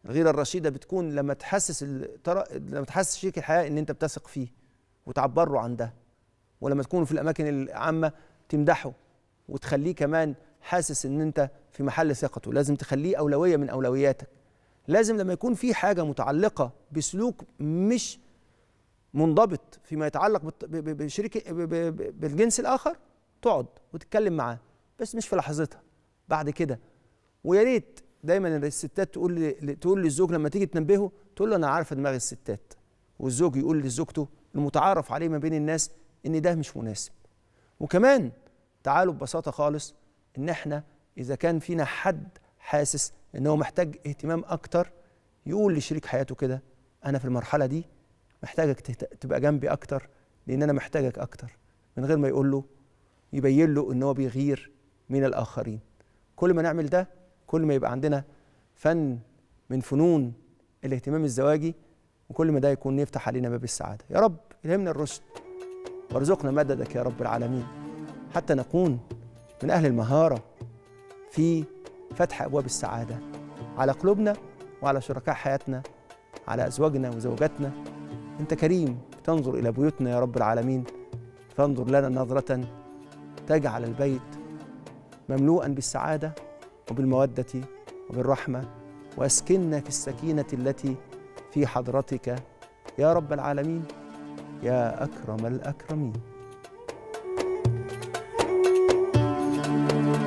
الغيرة الرشيدة بتكون لما تحسس لما تحسس شريك الحياة إن أنت بتثق فيه له عن ده ولما تكون في الأماكن العامة تمدحه وتخليه كمان حاسس إن أنت في محل ثقته لازم تخليه أولوية من أولوياتك لازم لما يكون في حاجة متعلقة بسلوك مش منضبط فيما يتعلق بشريك بالجنس الاخر تقعد وتتكلم معاه بس مش في لحظتها بعد كده ويا ريت دايما الستات تقول لي تقول للزوج لما تيجي تنبهه تقول له انا عارفه دماغ الستات والزوج يقول لزوجته المتعارف عليه ما بين الناس ان ده مش مناسب وكمان تعالوا ببساطه خالص ان احنا اذا كان فينا حد حاسس ان هو محتاج اهتمام اكتر يقول لشريك حياته كده انا في المرحله دي محتاجك تبقى جنبي اكتر لان انا محتاجك اكتر من غير ما يقول له يبين له ان هو بيغير من الاخرين كل ما نعمل ده كل ما يبقى عندنا فن من فنون الاهتمام الزواجي وكل ما ده يكون يفتح علينا باب السعاده يا رب الهمنا الرشد وارزقنا مددك يا رب العالمين حتى نكون من اهل المهاره في فتح ابواب السعاده على قلوبنا وعلى شركاء حياتنا على ازواجنا وزوجاتنا أنت كريم تنظر إلى بيوتنا يا رب العالمين فانظر لنا نظرة تجعل البيت مملوءا بالسعادة وبالمودة وبالرحمة واسكننا في السكينة التي في حضرتك يا رب العالمين يا أكرم الأكرمين